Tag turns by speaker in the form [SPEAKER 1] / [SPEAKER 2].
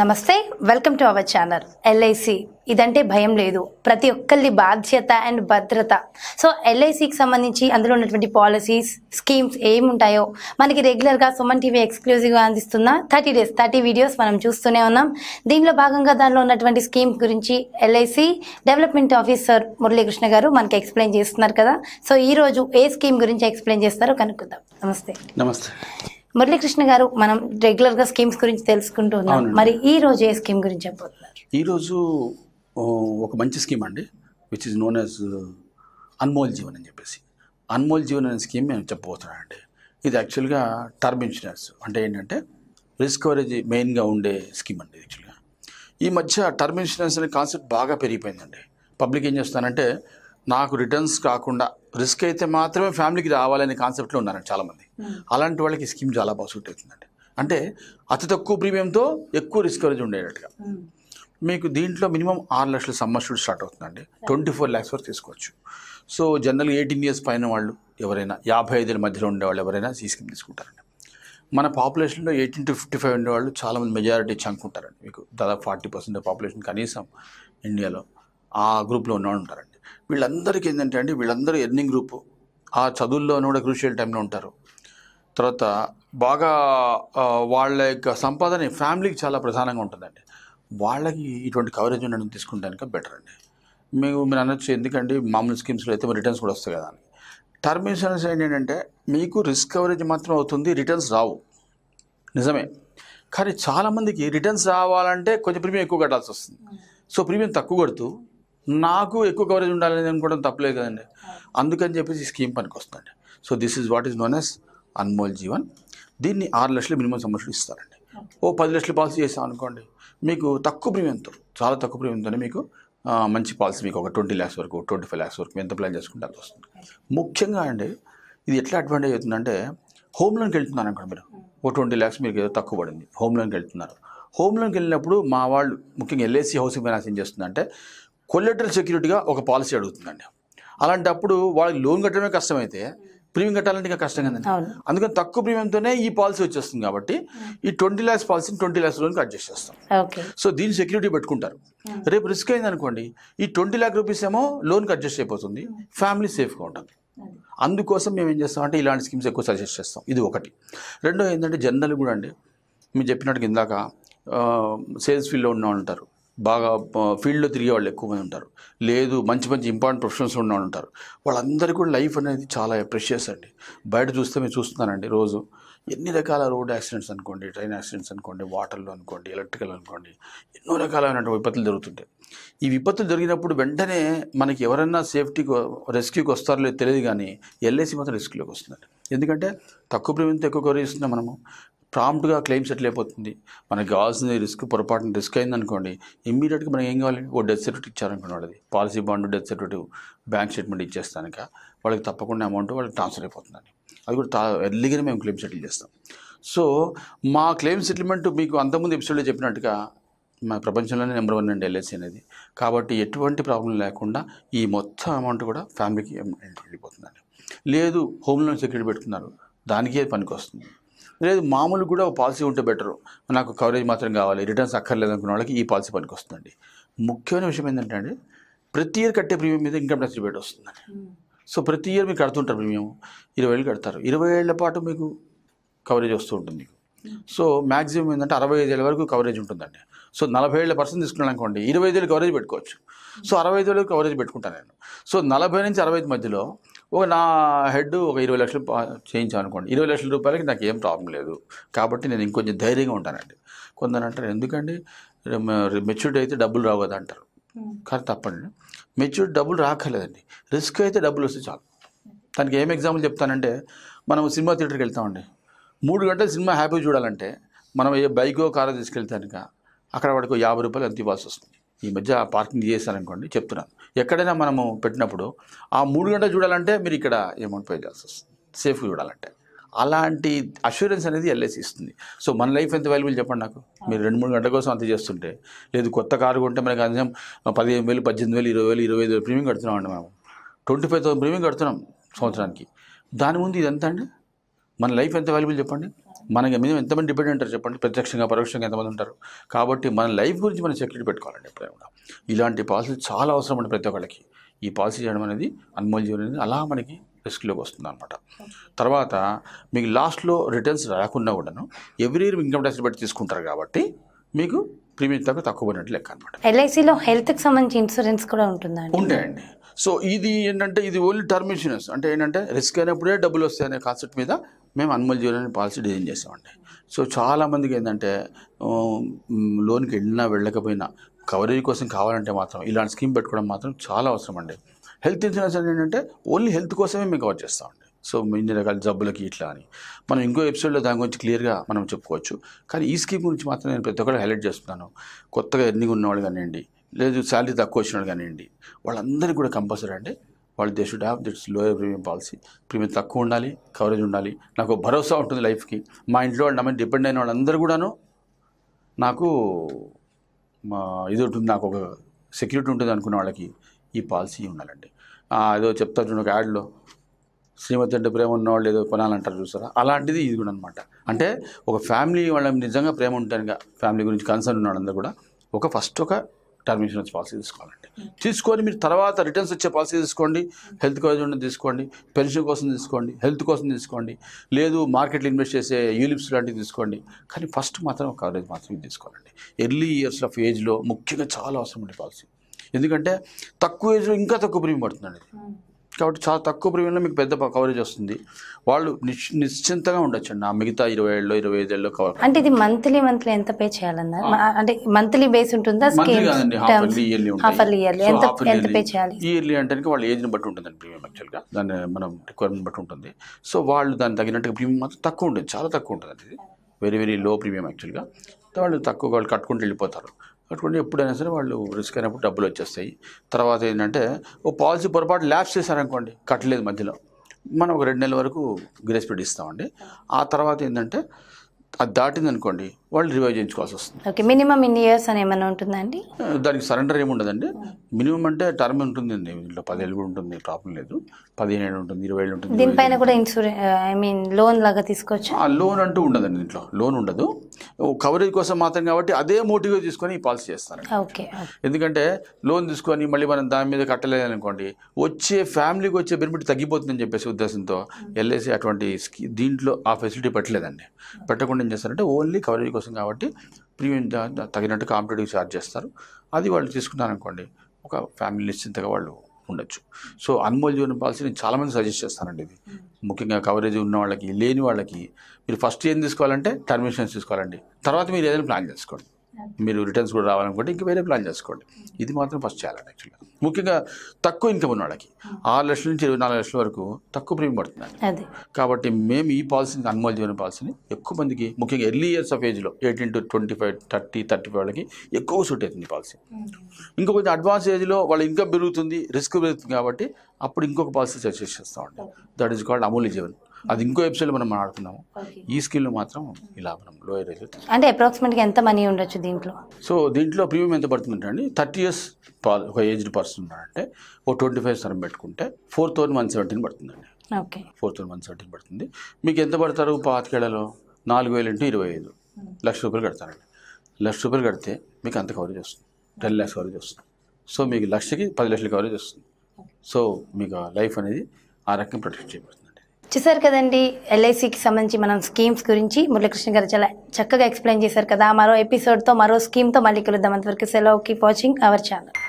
[SPEAKER 1] నమస్తే welcome to our channel LIC ఇదంటే భయం లేదు ప్రతి ఒక్కరి బాధ్యత అండ్ భద్రత సో ఎల్ఐసికి సంబంధించి అందులో ఉన్నటువంటి పాలసీస్ స్కీమ్స్ ఏముంటాయో మనకి రెగ్యులర్గా సుమన్ టీవీ ఎక్స్క్లూజివ్గా అందిస్తున్న థర్టీ డేస్ థర్టీ వీడియోస్ మనం చూస్తూనే ఉన్నాం దీనిలో భాగంగా దానిలో ఉన్నటువంటి స్కీమ్ గురించి ఎల్ఐసి డెవలప్మెంట్ ఆఫీసర్ మురళీకృష్ణ గారు మనకి ఎక్స్ప్లెయిన్ చేస్తున్నారు కదా సో ఈరోజు ఏ స్కీమ్ గురించి ఎక్స్ప్లెయిన్ చేస్తారో కనుక్కుందాం నమస్తే
[SPEAKER 2] నమస్తే
[SPEAKER 1] మురళీకృష్ణ గారు మనం రెగ్యులర్ గా స్కీమ్స్ గురించి తెలుసుకుంటూ ఉన్నాం మరి ఈ రోజు ఏ స్కీమ్ గురించి చెప్పబోతున్నారు
[SPEAKER 2] ఈ రోజు ఒక మంచి స్కీమ్ అండి which is known as Anmol Jeevan అని చెప్పేసి అన్మోల్ జీవన్ అనే స్కీమ్ మేము అండి ఇది యాక్చువల్గా టర్మ్ ఇన్సూరెన్స్ అంటే ఏంటంటే రిస్క్ కవరేజ్ మెయిన్గా ఉండే స్కీమ్ అండి యాక్చువల్గా ఈ మధ్య టర్మ్ ఇన్సూరెన్స్ అనే కాన్సెప్ట్ బాగా పెరిగిపోయిందండి పబ్లిక్ ఏం చేస్తానంటే నాకు రిటర్న్స్ కాకుండా రిస్క్ అయితే మాత్రమే ఫ్యామిలీకి రావాలనే కాన్సెప్ట్లో ఉన్నారండి చాలామంది Hmm. అలాంటి వాళ్ళకి స్కీమ్ చాలా బాగా సూట్ అవుతుందండి అంటే అతి తక్కువ ప్రీమియంతో ఎక్కువ రిస్కరేజ్ ఉండేటట్టుగా hmm. మీకు దీంట్లో మినిమం ఆరు లక్షల సమ్మర్షూడ్ స్టార్ట్ అవుతుందండి ట్వంటీ ఫోర్ ల్యాక్స్ వరకు తీసుకోవచ్చు సో జనరల్గా ఎయిటీన్ ఇయర్స్ పైన వాళ్ళు ఎవరైనా యాభై ఐదుల మధ్యలో ఉండేవాళ్ళు ఎవరైనా ఈ స్కీమ్ తీసుకుంటారండి మన పాపులేషన్లో ఎయిటీన్ టు ఫిఫ్టీ ఫైవ్ ఉండేవాళ్ళు చాలామంది మెజారిటీ చంక్ ఉంటారండి మీకు దాదాపు ఫార్టీ పర్సెంట్ పాపులేషన్ కనీసం ఇండియాలో ఆ గ్రూప్లో ఉన్నవాళ్ళు ఉంటారండి వీళ్ళందరికీ ఏంటంటే అండి వీళ్ళందరూ ఎర్నింగ్ గ్రూపు ఆ చదువుల్లోనూ కూడా క్రూషియల్ టైంలో ఉంటారు తర్వాత బాగా వాళ్ళ యొక్క సంపాదన ఫ్యామిలీకి చాలా ప్రధానంగా ఉంటుందండి వాళ్ళకి ఇటువంటి కవరేజ్ ఉండడం తీసుకుంటానిక బెటర్ అండి మేము మీరు అనొచ్చు ఎందుకండి మామూలు స్కీమ్స్లో అయితే రిటర్న్స్ కూడా వస్తాయి కదా అని టర్మ్ ఇన్సూరెన్స్ ఏంటంటే మీకు రిస్క్ కవరేజ్ మాత్రం అవుతుంది రిటర్న్స్ రావు నిజమే కానీ చాలామందికి రిటర్న్స్ రావాలంటే కొంచెం ప్రీమియం ఎక్కువ కట్టాల్సి వస్తుంది సో ప్రీమియం తక్కువ కొడుతూ నాకు ఎక్కువ కవరేజ్ ఉండాలని అనుకోవడం తప్పలేదు కదండి అందుకని చెప్పేసి ఈ స్కీమ్ పనికి వస్తుందండి so this is what is known as Anmol Jeevan దీన్ని ఆరు లక్షలు మినిమం సంవత్సరం ఇస్తారండి ఓ పది లక్షల పాలసీ చేస్తాం అనుకోండి మీకు తక్కువ ప్రీమియంతో చాలా తక్కువ ప్రీమియంతోనే మీకు మంచి పాలసీ మీకు ఒక ట్వంటీ ల్యాక్స్ వరకు ట్వంటీ ఫైవ్ ల్యాక్స్ వరకు ఎంత ప్లాన్ చేసుకుంటే అది వస్తుంది ముఖ్యంగా అండి ఇది ఎట్లా అడ్వాంటేజ్ అవుతుందంటే హోమ్ లోన్కి వెళ్తున్నారు అనుకోండి మీరు ఓ ట్వంటీ ల్యాక్స్ మీకు ఏదో తక్కువ పడింది హోమ్ లోన్కి వెళ్తున్నారు హోమ్ లోన్కి వెళ్ళినప్పుడు మా వాళ్ళు ముఖ్యంగా ఎల్ఏసి హౌసింగ్ ఫైనాన్స్ ఏం చేస్తుందంటే కొల్లెటరల్ సెక్యూరిటీగా ఒక పాలసీ అడుగుతుందండి అలాంటప్పుడు వాళ్ళకి లోన్ కట్టడమే కష్టమైతే ప్రీమియం కట్టాలంటే ఇంకా కష్టం కదండి అందుకని తక్కువ ప్రీమియంతోనే ఈ పాలసీ వచ్చేస్తుంది కాబట్టి ఈ ట్వంటీ ల్యాక్స్ పాలసీని ట్వంటీ ల్యాక్స్ లోన్ అడ్జస్ట్ చేస్తాం సో దీని సెక్యూరిటీ పెట్టుకుంటారు hmm. రేపు రిస్క్ అయింది అనుకోండి ఈ ట్వంటీ ల్యాక్ రూపీస్ ఏమో లోన్కి అడ్జస్ట్ అయిపోతుంది ఫ్యామిలీ సేఫ్గా ఉంటుంది hmm. అందుకోసం మేము ఏం చేస్తామంటే ఇలాంటి స్కీమ్స్ ఎక్కువ సజెస్ట్ చేస్తాం ఇది ఒకటి రెండో ఏంటంటే జనరల్ కూడా అండి మేము చెప్పినట్టుగా ఇందాక సేల్స్ ఫీల్డ్లో ఉన్న ఉంటారు బాగా ఫీల్డ్లో తిరిగే వాళ్ళు ఎక్కువ మంది ఉంటారు లేదు మంచి మంచి ఇంపార్టెంట్ ప్రొఫెషన్స్ ఉన్న వాళ్ళు ఉంటారు వాళ్ళందరికీ కూడా లైఫ్ అనేది చాలా ప్రెషియస్ అండి బయట చూస్తే మేము చూస్తున్నానండి రోజు ఎన్ని రకాల రోడ్ యాక్సిడెంట్స్ అనుకోండి ట్రైన్ యాక్సిడెంట్స్ అనుకోండి వాటర్లో అనుకోండి ఎలక్ట్రికల్ అనుకోండి ఎన్నో రకాలైనటువంటి విపత్తులు జరుగుతుంటాయి ఈ విపత్తులు జరిగినప్పుడు వెంటనే మనకి ఎవరైనా సేఫ్టీకి రెస్క్యూకి వస్తారో లేదు తెలియదు కానీ ఎల్ఐసి మాత్రం రిస్క్లోకి వస్తుంది ఎందుకంటే తక్కువ ప్రీమియంతో ఎక్కువ కవర్ చేస్తున్నాం మనము ప్రాంప్ట్గా క్లెయిమ్ సెటిల్ అయిపోతుంది మనకి కావాల్సిన రిస్క్ పొరపాటున రిస్క్ అయిందనుకోండి ఇమ్మీడియట్గా మనకి ఏం కావాలి ఓ డెత్ సర్టిఫికేట్ ఇచ్చారనుకోండి వాళ్ళది policy bond death certificate bank statement ఇచ్చేస్తాను వాళ్ళకి తప్పకుండా అమౌంట్ వాళ్ళకి ట్రాన్స్ఫర్ అయిపోతుందని అది కూడా తా ఎర్లీగానే మేము క్లెయిమ్ సెటిల్ చేస్తాం సో మా క్లెయిమ్ సెటిల్మెంట్ మీకు అంతకుముందు ఎపిసోడ్లో చెప్పినట్టుగా మా ప్రపంచంలోనే నెంబర్ వన్ అండి ఎల్ఎస్సీ అనేది కాబట్టి ఎటువంటి ప్రాబ్లం లేకుండా ఈ మొత్తం అమౌంట్ కూడా ఫ్యామిలీకి వెళ్ళిపోతుందండి లేదు హోమ్ లోన్ సెక్యూరిటీ పెట్టుకున్నారు దానికే పనికి వస్తుంది లేదు మామూలు కూడా పాలసీ ఉంటే బెటరు నాకు కవరేజ్ మాత్రం కావాలి రిటర్న్స్ అక్కర్లేదు అనుకున్న వాళ్ళకి ఈ పాలసీ పనికి వస్తుందండి ముఖ్యమైన విషయం ఏంటంటే అండి ప్రతి ఇయర్ కట్టే ప్రీమియం మీద ఇన్కమ్ ట్యాక్స్ రిబేట్ వస్తుందండి సో ప్రతి ఇయర్ మీకు కడుతుంటారు ప్రీమియం ఇరవై ఏళ్ళు కడతారు ఇరవై ఏళ్ల పాటు మీకు కవరేజ్ వస్తూ ఉంటుంది మీకు సో మ్యాక్సిమం ఏంటంటే అరవై ఐదు ఏళ్ళ వరకు కవరేజ్ ఉంటుందండి సో నలభై ఏళ్ళ పర్సెంట్ తీసుకున్నాను అనుకోండి ఇరవై ఏళ్ళు కవరేజ్ పెట్టుకోవచ్చు సో అరవై ఐదు కవరేజ్ పెట్టుకుంటాను నేను సో నలభై నుంచి అరవై మధ్యలో ఒక నా హెడ్ ఒక ఇరవై లక్షలు చేయించాను అనుకోండి ఇరవై లక్షల రూపాయలకి నాకు ఏం ప్రాబ్లం లేదు కాబట్టి నేను ఇంకొంచెం ధైర్యంగా ఉంటానండి కొందరు అంటారు ఎందుకండి మెచ్యూర్డ్ అయితే డబ్బులు రావు కదా అంటారు కానీ తప్పండి మెచ్యూర్డ్ డబ్బులు రాకలేదండి రిస్క్ అయితే డబ్బులు వస్తే చాలు దానికి ఏం ఎగ్జాంపుల్ చెప్తానంటే మనం సినిమా థియేటర్కి వెళ్తామండి మూడు గంటలు సినిమా హ్యాపీ చూడాలంటే మనం ఏ బైకో కారో కనుక అక్కడ వాడికి యాభై రూపాయలు ఎంత ఇవ్వాల్సి వస్తుంది ఈ మధ్య పార్కింగ్ చేశారనుకోండి చెప్తున్నాను ఎక్కడైనా మనము పెట్టినప్పుడు ఆ మూడు గంటలు చూడాలంటే మీరు ఇక్కడ అమౌంట్ పే చేయాల్సి వస్తుంది సేఫ్గా చూడాలంటే అలాంటి అష్యూరెన్స్ అనేది ఎల్ఐసి ఇస్తుంది సో మన లైఫ్ ఎంత వాల్యుబుల్ చెప్పండి నాకు మీరు రెండు మూడు గంటల కోసం అంత చేస్తుంటే లేదు కొత్త కారు కొంటే మనకి అందరం పదిహేను వేలు పద్దెనిమిది వేలు ఇరవై వేలు ఇరవై ఐదు వేలు ప్రీమియం కడుతున్నాం అండి మేము ట్వంటీ ఫైవ్ థౌసండ్ ప్రీమియం కడుతున్నాం సంవత్సరానికి దాని ముందు ఇది ఎంత అండి మన లైఫ్ ఎంత వాల్యుబుల్ చెప్పండి మనకి మీద ఎంతమంది డిపెండ్ ఉంటారు చెప్పండి ప్రత్యక్షంగా పరోక్షంగా ఎంతమంది ఉంటారు కాబట్టి మన లైఫ్ గురించి మనం సెక్యూరిటీ పెట్టుకోవాలండి ఎప్పుడైనా కూడా ఇలాంటి పాలసీలు చాలా అవసరం అండి ప్రతి ఒక్కరికి ఈ పాలసీ చేయడం అనేది అన్మోల్ జీవనం అనేది అలా మనకి రిస్క్లోకి వస్తుంది అనమాట తర్వాత మీకు లాస్ట్లో రిటర్న్స్ రాకుండా కూడాను ఎవ్రీ ఇయర్ ఇన్కమ్ ట్యాక్స్ బట్టి తీసుకుంటారు కాబట్టి మీకు ప్రీమియం తక్కువ తక్కువ పడినట్టు లెక్క అనమాట
[SPEAKER 1] ఎల్ఐసిలో హెల్త్కి సంబంధించి ఇన్సూరెన్స్ కూడా ఉంటుందా
[SPEAKER 2] ఉంటాయండి సో ఇది ఏంటంటే ఇది ఓన్లీ టర్మ్ ఇన్సూరెన్స్ అంటే ఏంటంటే రిస్క్ అయినప్పుడే డబ్బులు వస్తాయి అనే కాన్సెప్ట్ మీద మేము అన్మల్ చేయాలని పాలసీ డిజైన్ చేసామండి సో చాలామందికి ఏంటంటే లోన్కి వెళ్ళినా వెళ్ళకపోయినా కవరేజ్ కోసం కావాలంటే మాత్రం ఇలాంటి స్కీమ్ పెట్టుకోవడం మాత్రం చాలా అవసరం అండి హెల్త్ ఇన్సూరెన్స్ అని ఏంటంటే ఓన్లీ హెల్త్ కోసమే మేము కవర్ చేస్తామండి సో ఇన్ని రకాల జబ్బులకి ఇట్లా అని మనం ఇంకో ఎపిసోడ్లో దాని గురించి క్లియర్గా మనం చెప్పుకోవచ్చు కానీ ఈ స్కీమ్ గురించి మాత్రం నేను ప్రతి ఒక్కరు హైలైట్ చేస్తున్నాను కొత్తగా ఎర్నింగ్ ఉన్నవాళ్ళు కానివ్వండి లేదు శాలరీ తక్కువ వచ్చినాడు కానివ్వండి వాళ్ళందరికీ కూడా కంపల్సరీ అంటే వాళ్ళు they should have this lower premium policy premium తక్కువ ఉండాలి కవరేజ్ ఉండాలి నాకు భరోసా ఉంటుంది లైఫ్కి మా ఇంట్లో వాళ్ళు నమ్మని డిపెండ్ అయిన వాళ్ళందరూ కూడాను నాకు మా ఇది ఉంటుంది నాకు ఒక సెక్యూరిటీ ఉంటుంది అనుకున్న వాళ్ళకి ఈ పాలసీ ఉండాలండి ఏదో చెప్తారు ఒక యాడ్లో శ్రీమతి అంటే ప్రేమ ఉన్నవాళ్ళు ఏదో కొనాలంటారు చూసారా అలాంటిది ఇది కూడా అనమాట అంటే ఒక ఫ్యామిలీ వాళ్ళ నిజంగా ప్రేమ ఉంటాను ఫ్యామిలీ గురించి కన్సర్న్ ఉన్నాడు అందరు కూడా ఒక ఫస్ట్ ఒక టర్మ్ వచ్చి పాలసీ తీసుకోవాలండి తీసుకొని మీరు తర్వాత రిటర్న్స్ వచ్చే పాలసీ తీసుకోండి హెల్త్ ఉండే తీసుకోండి పెన్షన్ కోసం తీసుకోండి హెల్త్ కోసం తీసుకోండి లేదు మార్కెట్లో ఇన్వెస్ట్ చేసే యూలిప్స్ లాంటివి తీసుకోండి కానీ ఫస్ట్ మాత్రం కవరేజ్ మాత్రం తీసుకోవాలండి ఎర్లీ ఇయర్స్ ఆఫ్ ఏజ్లో ముఖ్యంగా చాలా అవసరం ఉండే పాలసీ ఎందుకంటే తక్కువ ఏజ్లో ఇంకా తక్కువ ప్రీమియం పడుతుందండి కాబట్టి చాలా తక్కువ ప్రీమియంలో మీకు పెద్ద కవరేజ్ వస్తుంది వాళ్ళు నిశ్చింతగా అండి ఆ మిగతా ఇరవై ఏళ్ళు ఇరవై ఐదు ఐదేళ్ళు కవర్
[SPEAKER 1] అంటే ఇది మంత్లీ మంత్లీ ఎంత పే చేయాలన్నారు అంటే మంత్లీ బేస్ ఉంటుందా ఇయర్లీ
[SPEAKER 2] ఇయర్లీ అంటే వాళ్ళ ఏజ్ని బట్టి ఉంటుందండి ప్రీమియం యాక్చువల్గా దాన్ని మనం రిక్వైర్మెంట్ బట్టి ఉంటుంది సో వాళ్ళు దాన్ని తగినట్టుగా ప్రీమియం మాత్రం తక్కువ ఉంటుంది చాలా తక్కువ ఉంటుంది ఇది వెరీ వెరీ లో ప్రీమియం యాక్చువల్గా వాళ్ళు తక్కువ వాళ్ళు కట్టుకుంటూ వెళ్ళిపోతారు అటువంటి ఎప్పుడైనా సరే వాళ్ళు రిస్క్ అయినప్పుడు డబ్బులు వచ్చేస్తాయి తర్వాత ఏంటంటే ఓ పాలసీ పొరపాటు ల్యాబ్స్ చేశారనుకోండి కట్టలేదు మధ్యలో మనం ఒక రెండు నెలల వరకు గ్రేస్ పెట్టిస్తామండి ఇస్తామండి ఆ తర్వాత ఏంటంటే అది దాటింది అనుకోండి వాళ్ళు రివైవ్ చేయించుకోవాల్సి వస్తుంది
[SPEAKER 1] ఓకే మినిమం ఇన్ని ఇయర్స్ అని ఏమైనా ఉంటుందా అండి
[SPEAKER 2] దానికి సరెండర్ ఏముండదండి మినిమం అంటే టర్మ్ అండి దీంట్లో పదేళ్ళు కూడా ఉంటుంది ప్రాబ్లం లేదు పదిహేను ఉంటుంది ఇరవై ఏళ్ళు ఉంటుంది దీనిపైన
[SPEAKER 1] కూడా ఇన్సూరెన్స్ ఐ మీన్ లోన్ లాగా తీసుకోవచ్చు
[SPEAKER 2] లోన్ అంటూ ఉండదండి దీంట్లో లోన్ ఉండదు కవరేజ్ కోసం మాత్రం కాబట్టి అదే మోటివ్గా తీసుకొని ఈ పాలసీ చేస్తాను ఓకే ఎందుకంటే లోన్ తీసుకొని మళ్ళీ మనం దాని మీద కట్టలేదు అనుకోండి వచ్చే ఫ్యామిలీకి వచ్చే బెనిఫిట్ తగ్గిపోతుందని చెప్పేసి ఉద్దేశంతో ఎల్ఐసి hmm. అటువంటి దీంట్లో ఆ ఫెసిలిటీ పెట్టలేదండి పెట్టకుండా ఏం చేస్తారంటే ఓన్లీ కవరేజ్ కోసం కాబట్టి ప్రీమియం తగినట్టు కాంపిటేటివ్ ఛార్జ్ చేస్తారు అది వాళ్ళు తీసుకున్నారనుకోండి ఒక ఫ్యామిలీ నిశ్చింతగా వాళ్ళు ఉండొచ్చు సో అన్మోల్ జీవన పాలసీ నేను చాలామంది సజెస్ట్ చేస్తానండి ఇది hmm. ముఖ్యంగా కవరేజ్ ఉన్న వాళ్ళకి లేని వాళ్ళకి మీరు ఫస్ట్ ఏం తీసుకోవాలంటే టర్మిషన్స్ తీసుకోవాలండి తర్వాత మీరు ఏదైనా ప్లాన్ చేసుకోండి మీరు రిటర్న్స్ కూడా రావాలనుకుంటే ఇంకా వేరే ప్లాన్ చేసుకోండి ఇది మాత్రం ఫస్ట్ చేయాలండి యాక్చువల్గా ముఖ్యంగా తక్కువ ఇన్కమ్ ఉన్న వాళ్ళకి hmm. ఆరు లక్షల నుంచి ఇరవై నాలుగు లక్షల వరకు తక్కువ ప్రీమియం పడుతుంది కాబట్టి మేము ఈ పాలసీని అన్మోల్ జీవన పాలసీని ఎక్కువ మందికి ముఖ్యంగా ఎర్లీ ఇయర్స్ ఆఫ్ ఏజ్లో eighteen to twenty five thirty thirty five వాళ్ళకి ఎక్కువ సూట్ అవుతుంది పాలసీ hmm. ఇంకా కొంచెం అడ్వాన్స్ ఏజ్లో వాళ్ళ ఇన్కమ్ పెరుగుతుంది రిస్క్ పెరుగుతుంది కాబట్టి అప్పుడు ఇంకొక పాలసీ సజెస్ట్ చేస్తామండి that is called Amulya Jeevan అది ఇంకో ఎపిసోడ్ మనం ఆడుతున్నాము ఈ స్కిల్ మాత్రం ఇలా మనం లోయర్
[SPEAKER 1] అంటే అప్రాక్సిమేట్గా ఎంత మనీ ఉండొచ్చు దీంట్లో
[SPEAKER 2] సో దీంట్లో ప్రీమియం ఎంత పడుతుంది అండి థర్టీ ఇయర్స్ ఒక ఏజ్డ్ పర్సన్ అంటే ఒక ట్వంటీ ఫైవ్ సరం పెట్టుకుంటే ఫోర్ థౌసండ్ వన్ సెవెంటీన్ పడుతుందండి okay four thousand one seventeen పడుతుంది మీకు ఎంత పడతారు పాతికేళ్లలో నాలుగు వేలు ఇంటూ ఇరవై ఐదు లక్ష రూపాయలు కడతారండి లక్ష రూపాయలు కడితే మీకు అంత కవరేజ్ వస్తుంది టెన్ ల్యాక్స్ కవరేజ్ వస్తుంది సో మీకు లక్షకి పది లక్షలు కవరేజ్ వస్తుంది సో మీకు లైఫ్ అనేది ఆ రకంగా ప్రొటెక్ట్ చేయబడుతుంది
[SPEAKER 1] చూసారు కదండి ఎల్ఐసికి సంబంధించి మనం స్కీమ్స్ గురించి మురళీకృష్ణ గారు చాలా చక్కగా ఎక్స్ప్లెయిన్ చేశారు కదా మరో ఎపిసోడ్తో మరో స్కీమ్తో మళ్ళీ కలుద్దాం అంతవరకు సెలవుకి వాచింగ్ అవర్ ఛానల్